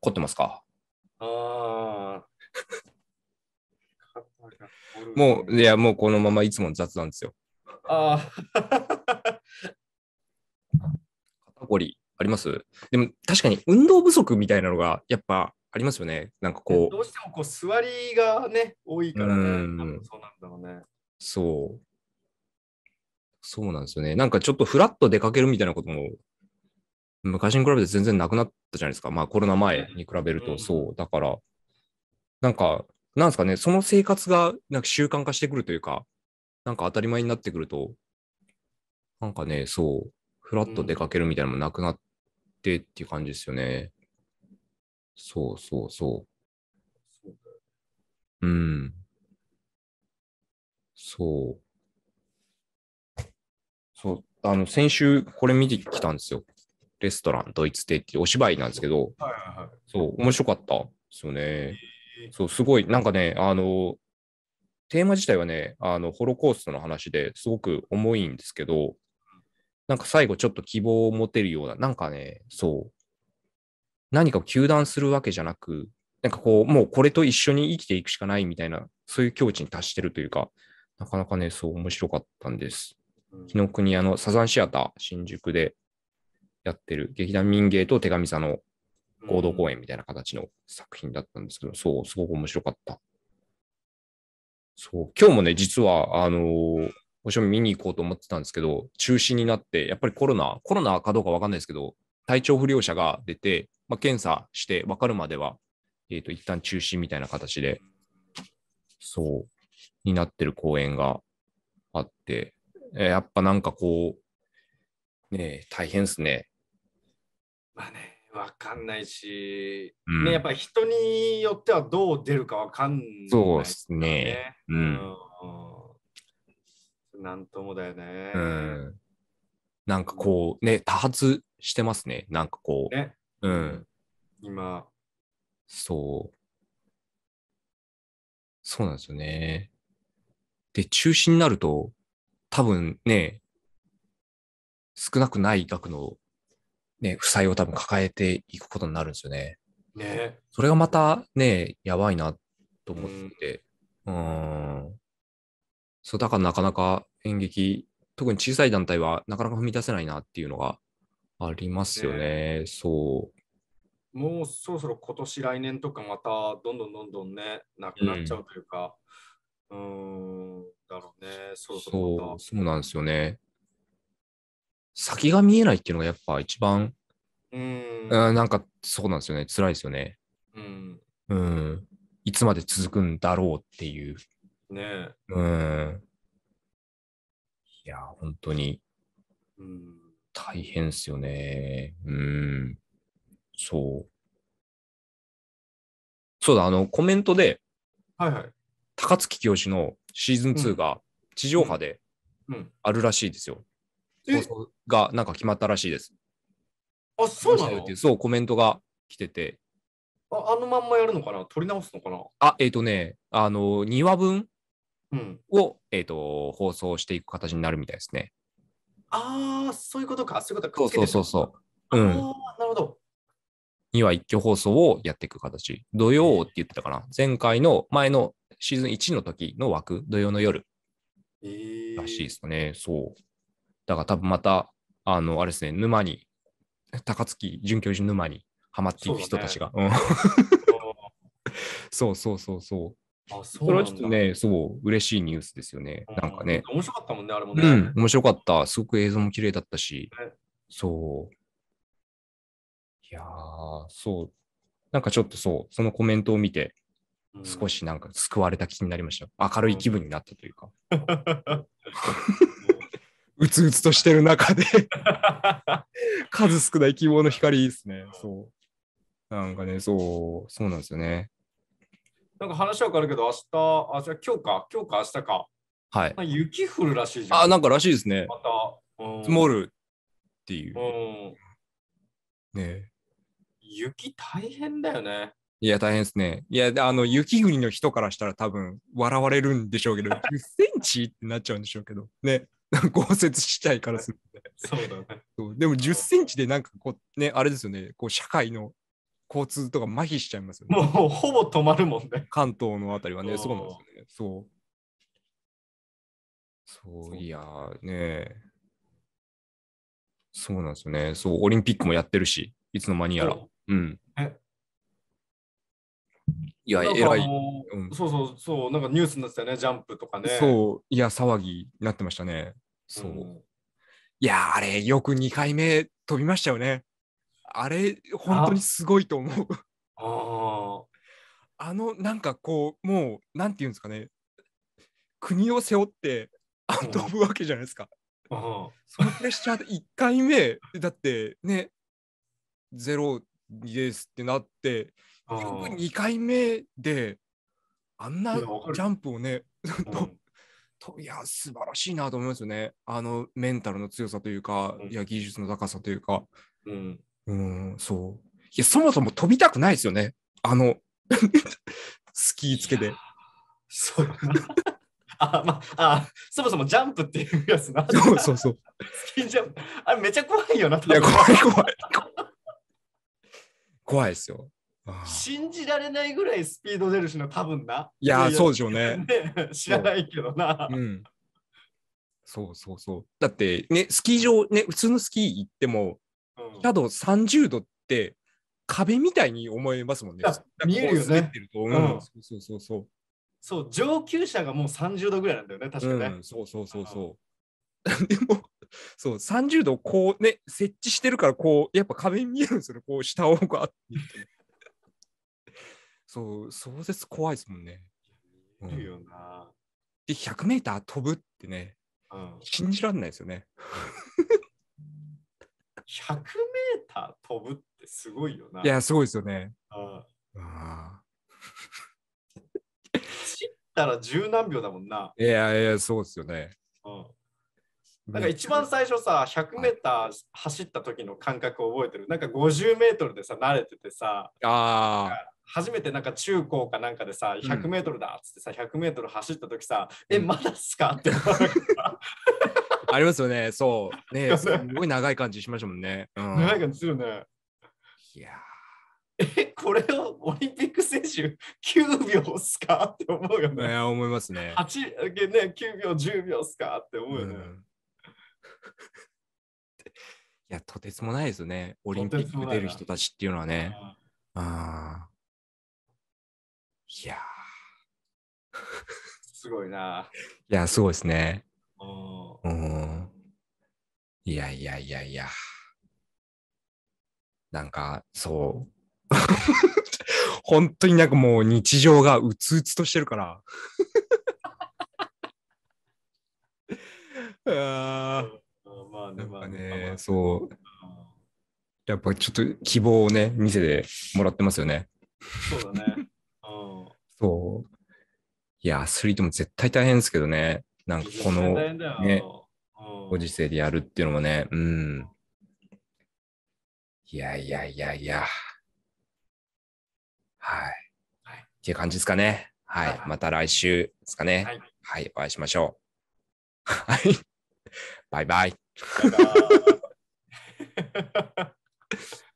凝ってますかああ。もう、いや、もうこのままいつも雑談ですよ。ああ。肩こりありますでも確かに運動不足みたいなのがやっぱありますよね。なんかこう。どうしてもこう座りがね、多いからね。うんそうなんだろうね。そう。そうなんですよね。なんかちょっとフラッと出かけるみたいなことも昔に比べて全然なくなったじゃないですか。まあコロナ前に比べるとそう。だから、なんか、なんですかね、その生活がなんか習慣化してくるというか、なんか当たり前になってくると、なんかね、そう、フラット出かけるみたいなのもなくなってっていう感じですよね。そうそうそう。うん。そう。そう、あの、先週これ見てきたんですよ。レストラン、ドイツ亭っていうお芝居なんですけど、はいはいはい、そう、面白かったですよね。そう、すごい、なんかね、あの、テーマ自体はね、あの、ホロコーストの話ですごく重いんですけど、なんか最後ちょっと希望を持てるような、なんかね、そう、何かを糾弾するわけじゃなく、なんかこう、もうこれと一緒に生きていくしかないみたいな、そういう境地に達してるというか、なかなかね、そう面白かったんです。紀、の国屋のサザンシアター、新宿でやってる、劇団民芸と手紙座の合同公演みたいな形の作品だったんですけど、そう、すごく面白かった。そう、今日もね、実は、あのー、お見に行こうと思ってたんですけど、中止になって、やっぱりコロナ、コロナかどうか分かんないですけど、体調不良者が出て、まあ、検査して分かるまでは、えっ、ー、と、一旦中止みたいな形で、そう、になってる公演があって、えー、やっぱなんかこう、ね大変ですね。まあね、わかんないし、うん、ね、やっぱ人によってはどう出るかわかんない、ね、そうですね。うん。うん、なんともだよね。うん。なんかこう、ね、多発してますね。なんかこう。ね、うん。今。そう。そうなんですよね。で、中止になると、多分ね、少なくない額のね、負債を多分抱えていくことになるんですよね。ねそれがまたね、やばいなと思ってうん。うんそうだからなかなか演劇、特に小さい団体はなかなか踏み出せないなっていうのがありますよね。ねそう。もうそろそろ今年来年とかまたどんどんどんどんね、なくなっちゃうというか、うん、うんだろうね、そうそそう。そうなんですよね。先が見えないっていうのがやっぱ一番、うん、なんかそうなんですよね。辛いですよね。うん。うん。いつまで続くんだろうっていう。ねうん。いや、本当に。うん。大変ですよね。うん。そう。そうだ、あの、コメントで、はいはい。高槻教授のシーズン2が地上波であるらしいですよ。うんうん放送がなんか決まったらしいです。あ、そうなのそうコメントが来てて。ああのまんまやるのかな撮り直すのかなあ、えっ、ー、とね、あの、2話分を、うん、えっ、ー、と、放送していく形になるみたいですね。ああ、そういうことか。そういうことか。そうそうそうう。うん。なるほど。には一挙放送をやっていく形。土曜って言ってたかな。前回の前のシーズン1の時の枠、土曜の夜。らしいですかね。そう。だから多分また、あの、あれですね、沼に、高槻准教授沼にはまっていく人たちが。そう そうそうそう。あそれはちょっとね、そう、嬉しいニュースですよね。なんかね。面白かったもんね、あれもね。うん、面白かった。すごく映像も綺麗だったし。そう。いやー、そう。なんかちょっとそう、そのコメントを見て、少しなんか救われた気になりました。明るい気分になったというか。うつうつとしてる中で 数少ない希望の光ですね。そう。なんかね、そう、そうなんですよね。なんか話は変わるけど、明日、あ、じゃ今日か、今日か明日か。はい。雪降るらしいじゃん。あ、なんからしいですね。また、積もるっていう。ね雪大変だよね。いや、大変ですね。いや、あの、雪国の人からしたら多分、笑われるんでしょうけど、10センチってなっちゃうんでしょうけど、ね。豪雪地帯からするそうだねそう。でも10センチでなんかこう、ね、あれですよね、こう社会の交通とか麻痺しちゃいますよね。もうほぼ止まるもんね。関東のあたりはね、そうなんですよね。そう。そう、いやねそうなんですよね。そう、オリンピックもやってるし、いつの間にやら。うん。え、いや、偉い、うん、そうそうそう、なんかニュースになってたよね、ジャンプとかね。そう、いや、騒ぎになってましたね。そう。うん、いや、あれ、よく2回目飛びましたよね。あれ、本当にすごいと思う。ああの、なんかこう、もう、なんていうんですかね、国を背負って、飛ぶわけじゃないですか。うん、そのプレッシャーで1回目、だってね、ゼロですってなって、僕2回目であんなジャンプをね、いや、素晴らしいなと思いますよね。あのメンタルの強さというか、うん、いや、技術の高さというか。うん、うんそう。いや、そもそも飛びたくないですよね。あの、スキーつけで。そう。あ、まあ、そもそもジャンプっていうやつな。そうそうそう。スキージャンプ。あれ、めちゃ怖いよな。いや、怖い怖い。怖いですよ。信じられないぐらいスピード出るしな、多分な。いや、そうでしょうね。知らないけどな。そうそうそう。だって、ね、スキー場、ね、普通のスキー行っても、ただ、30度って、壁みたいに思えますもんね。見えるよね。そうそうそうそう。そう、上級者がもう30度ぐらいなんだよね、確かね。そうそうそうそう。でも、そう、30度こうね、設置してるから、こう、やっぱ壁見えるんですよね、こう、下をこうあって。そう、壮絶怖いですもんね。いるよな、うん。で、100メーター飛ぶってね、うん、信じられないですよね。100メーター飛ぶってすごいよな。いや、すごいですよね。ああ。走ったら十何秒だもんな。いやいや、そうですよね。うん。なんか一番最初さ、100メーター走った時の感覚を覚えてる。なんか50メートルでさ、慣れててさ、ああ。初めてなんか中高かなんかでさ、100メートルだっつってさ、100メートル走った時さ、うん、え、まだっすかってありますよね、そう。ね、すごい長い感じしましたもんね。うん、長い感じするね。いやえ、これをオリンピック選手9秒っすかって思うよね。いや、思いますね。8、ね、9秒、10秒っすかって思うよね。うんいや、とてつもないですよね。オリンピック出る人たちっていうのはね。ああ。いや すごいな。いや、すごいですね。うん。いやいやいやいや。なんか、そう。本当になんかもう日常がうつうつとしてるから。あまあね、まあね、そう。やっぱちょっと希望をね、見せてもらってますよね。そうだね。いや、アスリートも絶対大変ですけどね。なんかこの、ね、ご時世でやるっていうのもね、うん。いやいやいやいや。はい。っていう感じですかね。はい。また来週ですかね。はい、はい。お会いしましょう。はい。バイバイ。バイバイ